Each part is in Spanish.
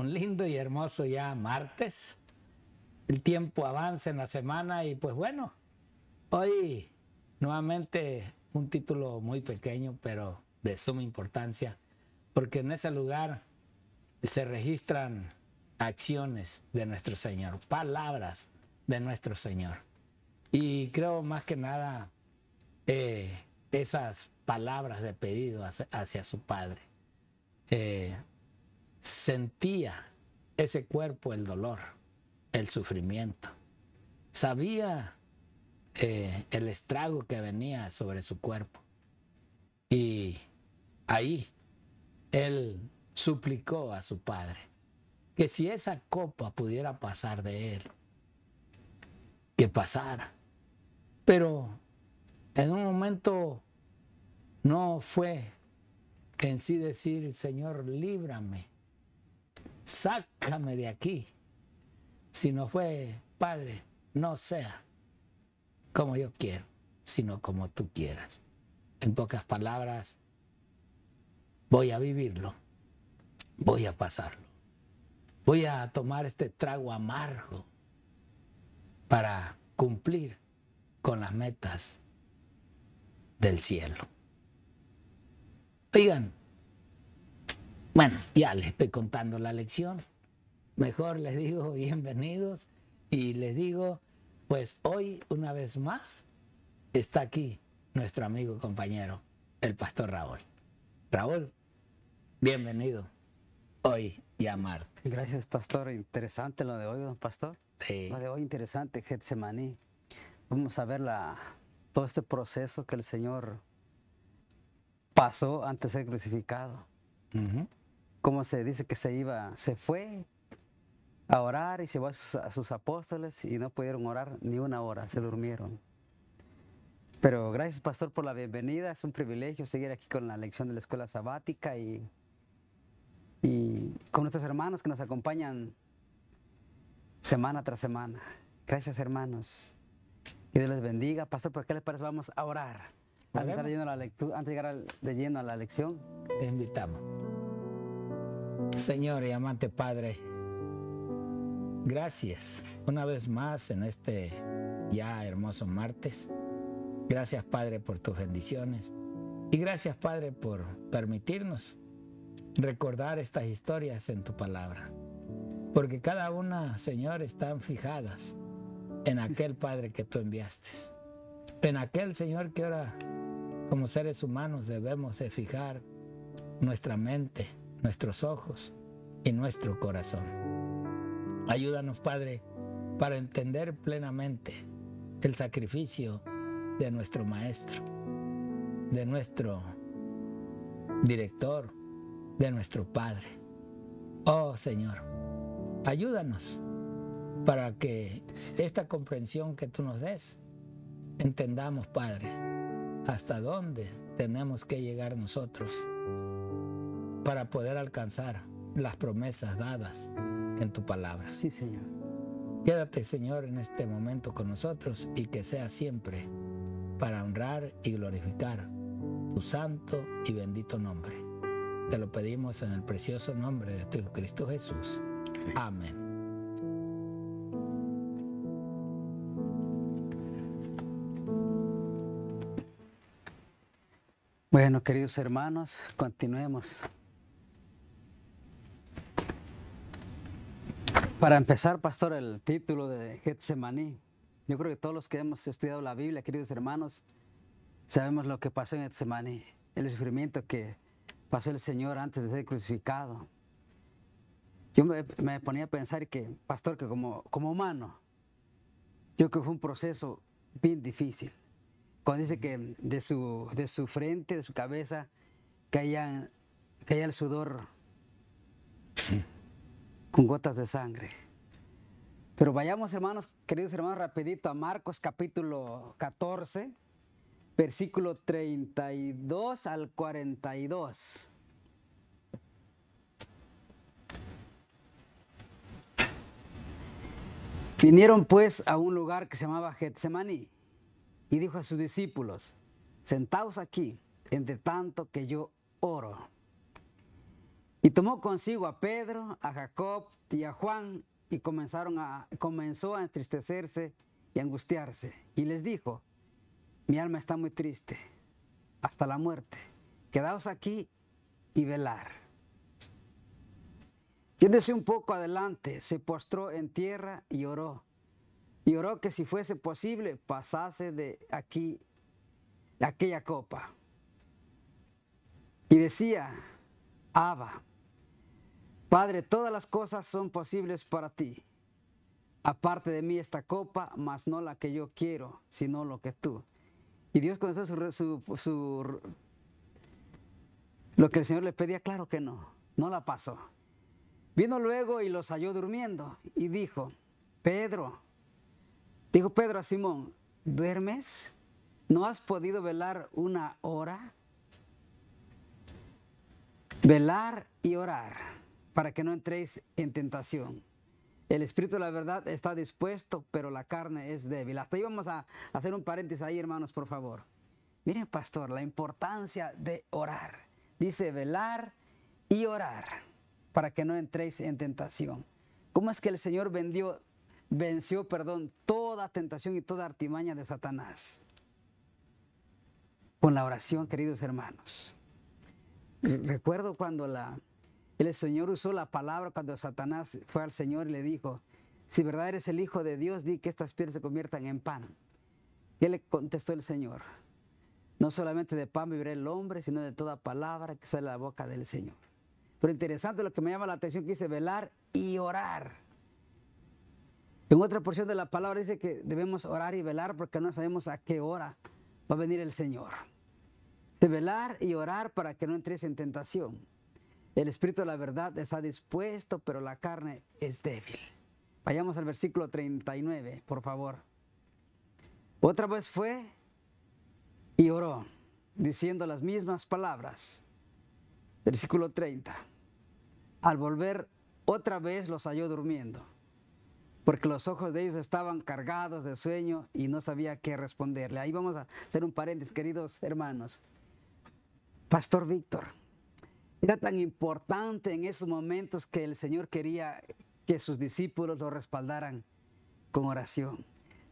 un lindo y hermoso ya martes. El tiempo avanza en la semana y pues bueno, hoy nuevamente un título muy pequeño pero de suma importancia porque en ese lugar se registran acciones de nuestro Señor, palabras de nuestro Señor. Y creo más que nada eh, esas palabras de pedido hacia, su Padre. Eh, Sentía ese cuerpo el dolor, el sufrimiento. Sabía eh, el estrago que venía sobre su cuerpo. Y ahí él suplicó a su padre que si esa copa pudiera pasar de él, que pasara. Pero en un momento no fue en sí decir, Señor, líbrame sácame de aquí, si no fue, Padre, no sea como yo quiero, sino como tú quieras. En pocas palabras, voy a vivirlo, voy a pasarlo, voy a tomar este trago amargo para cumplir con las metas del cielo. Oigan, bueno, ya les estoy contando la lección. Mejor les digo bienvenidos y les digo, pues hoy una vez más está aquí nuestro amigo y compañero, el pastor Raúl. Raúl, bienvenido hoy y a Marte. Gracias, pastor. Interesante lo de hoy, don pastor. Sí. Lo de hoy interesante, Getsemaní. Vamos a ver la, todo este proceso que el Señor pasó antes de ser crucificado como se dice que se iba, se fue a orar y se a sus, a sus, apóstoles y no pudieron orar ni una hora, se durmieron. Pero gracias, pastor, por la bienvenida. Es un privilegio seguir aquí con la lección de la escuela sabática y, y con nuestros hermanos que nos acompañan semana tras semana. Gracias, hermanos. Que Dios les bendiga. Pastor, ¿por qué les parece? Vamos a orar. Antes de, llegar de lleno a la lección, te invitamos. Señor y amante Padre, gracias una vez más en este ya hermoso martes. Gracias Padre por tus bendiciones y gracias Padre por permitirnos recordar estas historias en tu palabra. Porque cada una, Señor, están fijadas en aquel Padre que tú enviaste. En aquel Señor que ahora como seres humanos debemos de fijar nuestra mente nuestros ojos y nuestro corazón. Ayúdanos, Padre, para entender plenamente el sacrificio de nuestro Maestro, de nuestro Director, de nuestro Padre. Oh Señor, ayúdanos para que esta comprensión que tú nos des, entendamos, Padre, hasta dónde tenemos que llegar nosotros para poder alcanzar las promesas dadas en tu palabra. Sí, Señor. Quédate, Señor, en este momento con nosotros y que sea siempre para honrar y glorificar tu santo y bendito nombre. Te lo pedimos en el precioso nombre de tu Cristo Jesús. Amén. Bueno, queridos hermanos, continuemos. Para empezar, pastor, el título de Getsemaní. Yo creo que todos los que hemos estudiado la Biblia, queridos hermanos, sabemos lo que pasó en Getsemaní, el sufrimiento que pasó el Señor antes de ser crucificado. Yo me, ponía a pensar que, pastor, que como, humano, yo creo que fue un proceso bien difícil. Cuando dice que de su, frente, de su cabeza, caía, caía el sudor con gotas de sangre. Pero vayamos, hermanos, queridos hermanos, rapidito a Marcos capítulo 14, versículo 32 al 42. Vinieron pues a un lugar que se llamaba Getsemaní y dijo a sus discípulos, sentaos aquí, entre tanto que yo oro. Y tomó consigo a Pedro, a Jacob y a Juan, y comenzaron a, comenzó a entristecerse y angustiarse. Y les dijo, mi alma está muy triste, hasta la muerte. Quedaos aquí y velar. Yéndose un poco adelante, se postró en tierra y oró. Y oró que si fuese posible pasase de aquí aquella copa. Y decía, Abba, Padre, todas las cosas son posibles para ti. Aparte de mí esta copa, mas no la que yo quiero, sino lo que tú. Y Dios contestó su, lo que el Señor le pedía, claro que no, no la pasó. Vino luego y los halló durmiendo y dijo, Pedro, dijo Pedro a Simón, ¿duermes? ¿No has podido velar una hora? Velar y orar para que no entréis en tentación. El espíritu de la verdad está dispuesto, pero la carne es débil. Hasta ahí vamos a hacer un paréntesis ahí, hermanos, por favor. Miren, pastor, la importancia de orar. Dice velar y orar para que no entréis en tentación. ¿Cómo es que el Señor venció perdón, toda tentación y toda artimaña de Satanás? Con la oración, queridos hermanos. Recuerdo cuando la, el Señor usó la palabra cuando Satanás fue al Señor y le dijo, si verdad eres el Hijo de Dios, di que estas piedras se conviertan en pan. Y él le contestó el Señor, no solamente de pan vivirá el hombre, sino de toda palabra que sale de la boca del Señor. Pero interesante lo que me llama la atención que dice velar y orar. En otra porción de la palabra dice que debemos orar y velar porque no sabemos a qué hora va a venir el Señor. De velar y orar para que no entres en tentación. El espíritu de la verdad está dispuesto, pero la carne es débil. Vayamos al versículo 39, por favor. Otra vez fue y oró, diciendo las mismas palabras. Versículo 30. Al volver otra vez los halló durmiendo, porque los ojos de ellos estaban cargados de sueño y no sabía qué responderle. Ahí vamos a hacer un paréntesis, queridos hermanos. Pastor Víctor, era tan importante en esos momentos que el Señor quería que sus discípulos lo respaldaran con oración.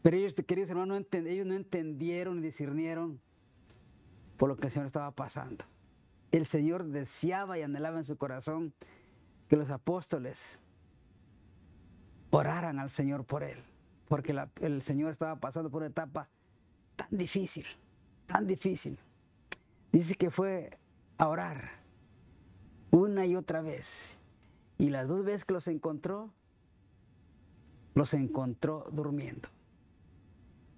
Pero ellos, queridos hermanos, no ellos no entendieron ni discernieron por lo que el Señor estaba pasando. El Señor deseaba y anhelaba en su corazón que los apóstoles oraran al Señor por él, porque el Señor estaba pasando por una etapa tan difícil, tan difícil. Dice que fue a orar una y otra vez. Y las dos veces que los encontró, los encontró durmiendo.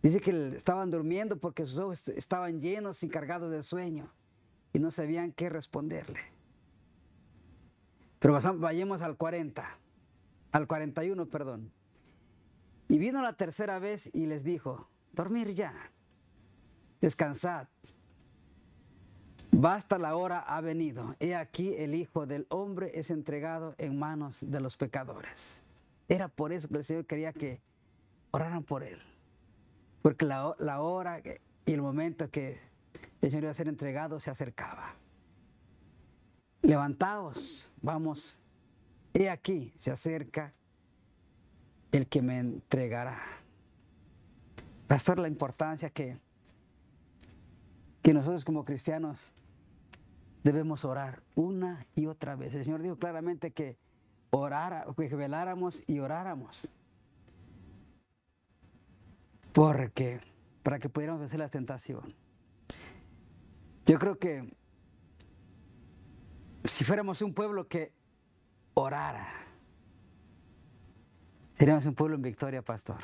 Dice que estaban durmiendo porque sus ojos estaban llenos y cargados de sueño y no sabían qué responderle. Pero vayamos al 40, al 41, perdón. Y vino la tercera vez y les dijo, dormir ya, descansad, Basta la hora ha venido. He aquí el Hijo del Hombre es entregado en manos de los pecadores. Era por eso que el Señor quería que oraran por él. Porque la, hora y el momento que el Señor iba a ser entregado se acercaba. Levantaos, vamos. He aquí se acerca el que me entregará. Pastor, la importancia que, que nosotros como cristianos debemos orar una y otra vez. El Señor dijo claramente que, orara, que veláramos y oráramos. Porque, para que pudiéramos vencer la tentación. Yo creo que si fuéramos un pueblo que orara, seríamos un pueblo en victoria, pastor.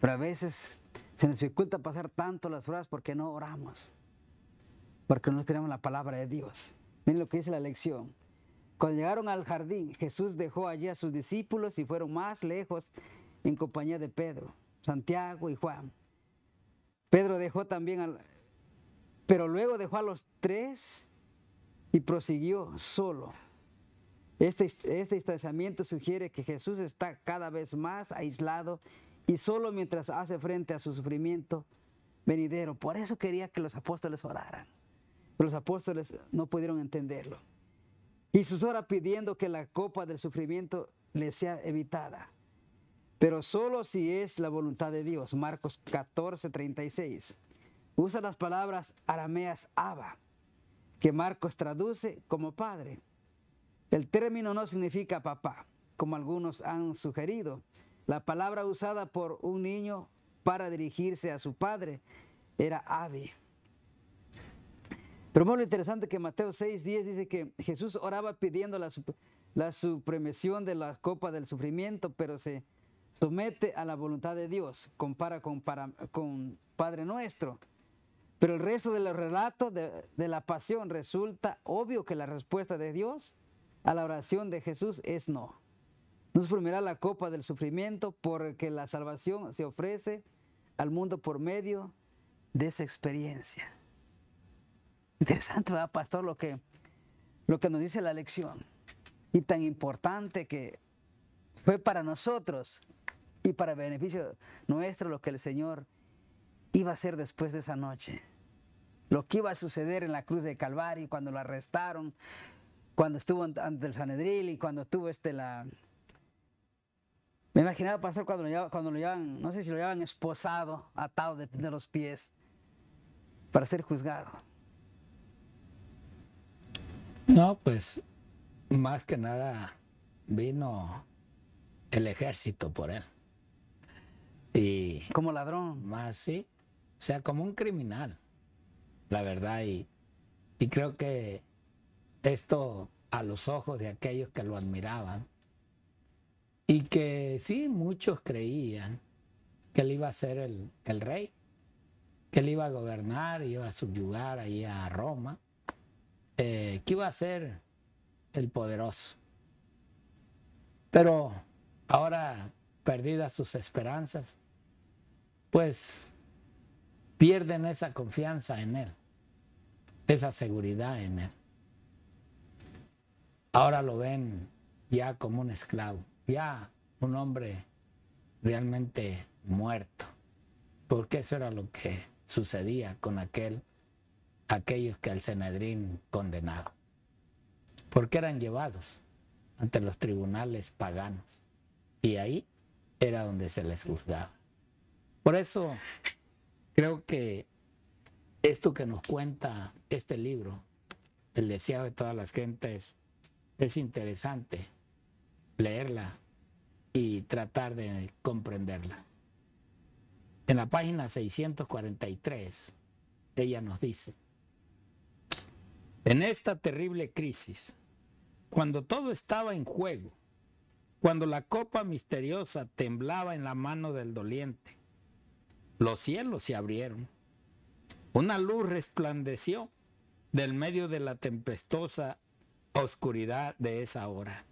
Pero a veces se nos dificulta pasar tanto las horas porque no oramos porque no tenemos la palabra de Dios. Miren lo que dice la lección. Cuando llegaron al jardín, Jesús dejó allí a sus discípulos y fueron más lejos en compañía de Pedro, Santiago y Juan. Pedro dejó también Pero luego dejó a los tres y prosiguió solo. Este, este distanciamiento sugiere que Jesús está cada vez más aislado y solo mientras hace frente a su sufrimiento venidero. Por eso quería que los apóstoles oraran los apóstoles no pudieron entenderlo. Y ora pidiendo que la copa del sufrimiento le sea evitada, pero solo si es la voluntad de Dios. Marcos 14, 36. Usa las palabras arameas "aba", que Marcos traduce como padre. El término no significa papá, como algunos han sugerido. La palabra usada por un niño para dirigirse a su padre era ave. Pero lo interesante que Mateo 6.10 dice que Jesús oraba pidiendo la, la supremación de la copa del sufrimiento, pero se somete a la voluntad de Dios, compara con, Padre Nuestro. Pero el resto del relato de, de la pasión resulta obvio que la respuesta de Dios a la oración de Jesús es no. No suprimirá la copa del sufrimiento porque la salvación se ofrece al mundo por medio de esa experiencia. Interesante, ¿verdad, pastor, lo que, lo que nos dice la lección. Y tan importante que fue para nosotros y para beneficio nuestro lo que el Señor iba a hacer después de esa noche. Lo que iba a suceder en la cruz de Calvario cuando lo arrestaron, cuando estuvo ante el Sanedril y cuando estuvo este la... Me imaginaba, pastor, cuando lo, llevan, no sé si lo llevan esposado, atado de, de los pies, para ser juzgado. No, pues más que nada vino el ejército por él. Y como ladrón. Más sí. O sea, como un criminal, la verdad. Y, creo que esto a los ojos de aquellos que lo admiraban y que sí, muchos creían que él iba a ser el, el rey, que él iba a gobernar, iba a subyugar ahí a Roma eh, que iba a ser el poderoso. Pero ahora perdidas sus esperanzas, pues pierden esa confianza en Él, esa seguridad en Él. Ahora lo ven ya como un esclavo, ya un hombre realmente muerto, porque eso era lo que sucedía con aquel aquellos que al Senedrín condenaba, porque eran llevados ante los tribunales paganos y ahí era donde se les juzgaba. Por eso creo que esto que nos cuenta este libro, El deseo de todas las gentes, es interesante leerla y tratar de comprenderla. En la página 643, ella nos dice, en esta terrible crisis, cuando todo estaba en juego, cuando la copa misteriosa temblaba en la mano del doliente, los cielos se abrieron. Una luz resplandeció del medio de la tempestuosa oscuridad de esa hora,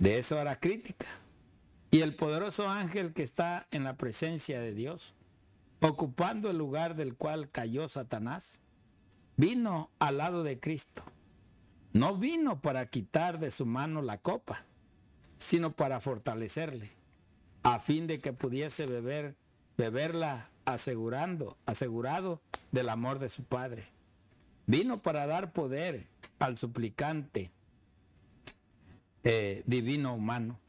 de esa hora crítica. Y el poderoso ángel que está en la presencia de Dios, ocupando el lugar del cual cayó Satanás, vino al lado de Cristo. No vino para quitar de su mano la copa, sino para fortalecerle, a fin de que pudiese beber, beberla asegurando, asegurado del amor de su Padre. Vino para dar poder al suplicante eh, divino humano.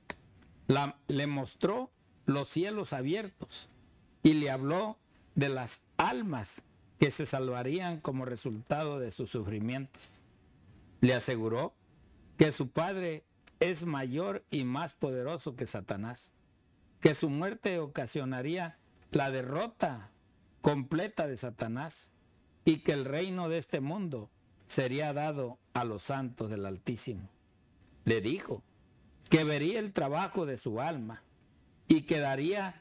le mostró los cielos abiertos y le habló de las almas que se salvarían como resultado de sus sufrimientos. Le aseguró que su padre es mayor y más poderoso que Satanás, que su muerte ocasionaría la derrota completa de Satanás y que el reino de este mundo sería dado a los santos del Altísimo. Le dijo que vería el trabajo de su alma y quedaría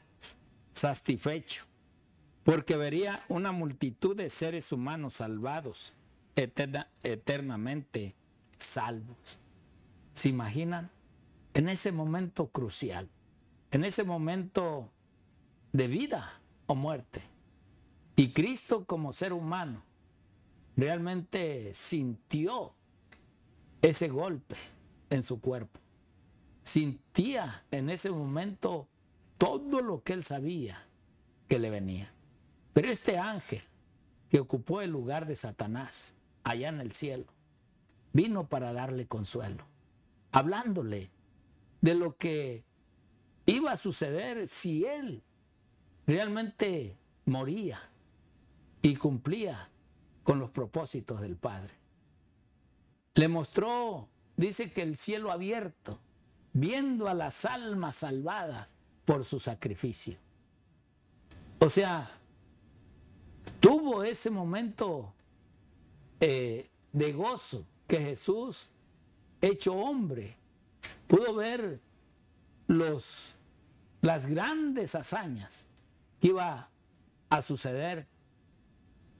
satisfecho porque vería una multitud de seres humanos salvados, eternamente salvos. ¿Se imaginan? En ese momento crucial, en ese momento de vida o muerte. Y Cristo como ser humano realmente sintió ese golpe en su cuerpo. Sentía en ese momento todo lo que él sabía que le venía. Pero este ángel que ocupó el lugar de Satanás allá en el cielo, vino para darle consuelo, hablándole de lo que iba a suceder si él realmente moría y cumplía con los propósitos del Padre. Le mostró, dice que el cielo abierto, viendo a las almas salvadas por su sacrificio. O sea, tuvo ese momento eh, de gozo que Jesús, hecho hombre, pudo ver los, las grandes hazañas que iba a suceder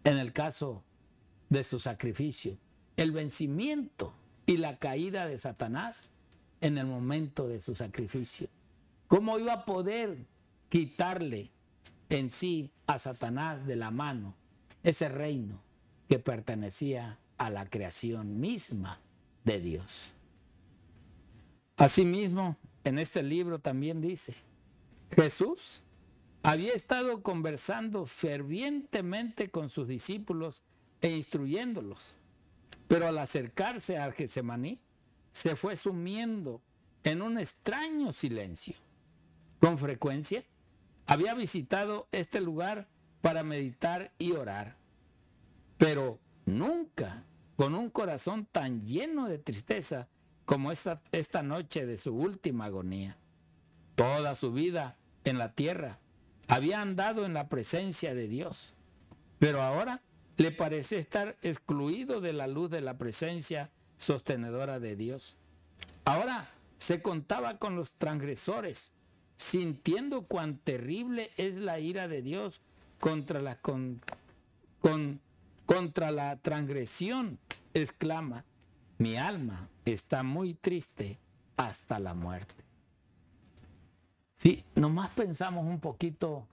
en el caso de su sacrificio, el vencimiento y la caída de Satanás en el momento de su sacrificio. ¿Cómo iba a poder quitarle en sí a Satanás de la mano ese reino que pertenecía a la creación misma de Dios. Asimismo, en este libro también dice, Jesús había estado conversando fervientemente con sus discípulos e instruyéndolos, pero al acercarse al Getsemaní, se fue sumiendo en un extraño silencio. Con frecuencia, había visitado este lugar para meditar y orar, pero nunca con un corazón tan lleno de tristeza como esta, esta noche de su última agonía. Toda su vida en la tierra había andado en la presencia de Dios, pero ahora le parece estar excluido de la luz de la presencia sostenedora de Dios. Ahora se contaba con los transgresores sintiendo cuán terrible es la ira de Dios contra la, contra la transgresión, exclama, mi alma está muy triste hasta la muerte. Si nomás pensamos un poquito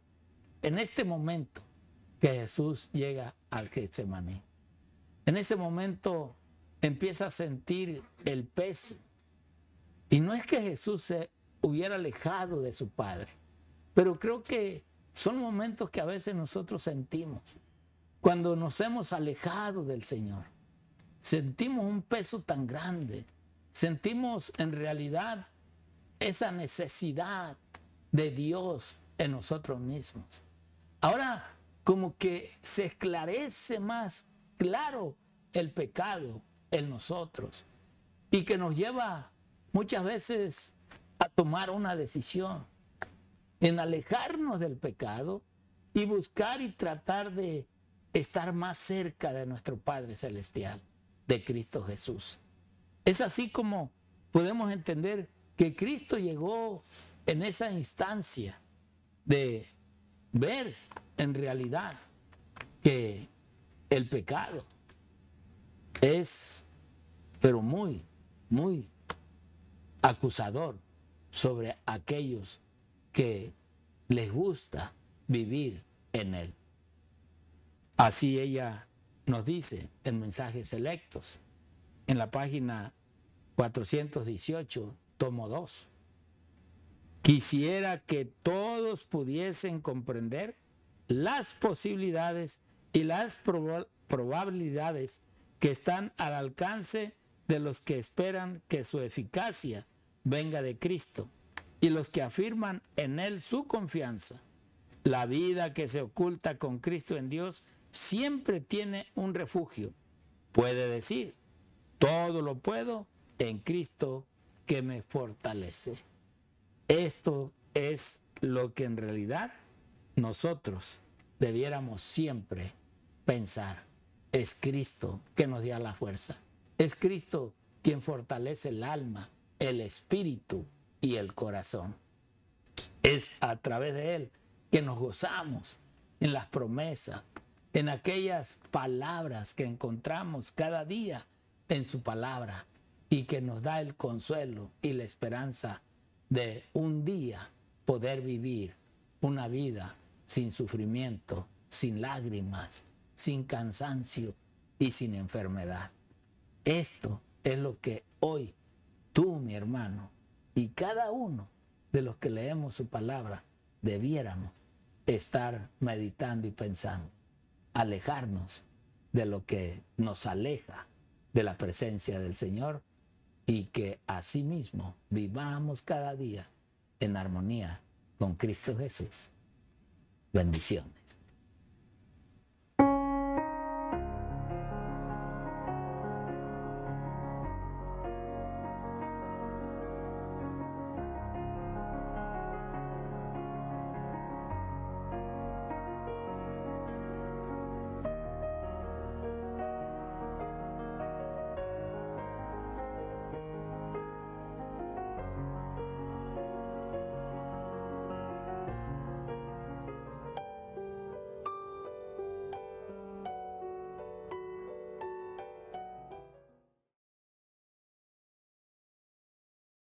en este momento que Jesús llega al Getsemaní. En ese momento empieza a sentir el peso. Y no es que Jesús se hubiera alejado de su padre. Pero creo que son momentos que a veces nosotros sentimos. Cuando nos hemos alejado del Señor, sentimos un peso tan grande, sentimos en realidad esa necesidad de Dios en nosotros mismos. Ahora, como que se esclarece más claro el pecado en nosotros y que nos lleva muchas veces a tomar una decisión, en alejarnos del pecado y buscar y tratar de estar más cerca de nuestro Padre Celestial, de Cristo Jesús. Es así como podemos entender que Cristo llegó en esa instancia de ver en realidad que el pecado es, pero muy, muy acusador sobre aquellos que les gusta vivir en Él. Así ella nos dice en Mensajes Selectos, en la página 418, tomo 2. Quisiera que todos pudiesen comprender las posibilidades y las probabilidades que están al alcance de los que esperan que su eficacia venga de Cristo y los que afirman en Él su confianza. La vida que se oculta con Cristo en Dios siempre tiene un refugio. Puede decir, todo lo puedo en Cristo que me fortalece. Esto es lo que en realidad nosotros debiéramos siempre pensar. Es Cristo que nos da la fuerza. Es Cristo quien fortalece el alma el espíritu y el corazón. Es a través de Él que nos gozamos en las promesas, en aquellas palabras que encontramos cada día en su palabra y que nos da el consuelo y la esperanza de un día poder vivir una vida sin sufrimiento, sin lágrimas, sin cansancio y sin enfermedad. Esto es lo que hoy tú, mi hermano, y cada uno de los que leemos su palabra, debiéramos estar meditando y pensando, alejarnos de lo que nos aleja de la presencia del Señor y que asimismo vivamos cada día en armonía con Cristo Jesús. Bendición.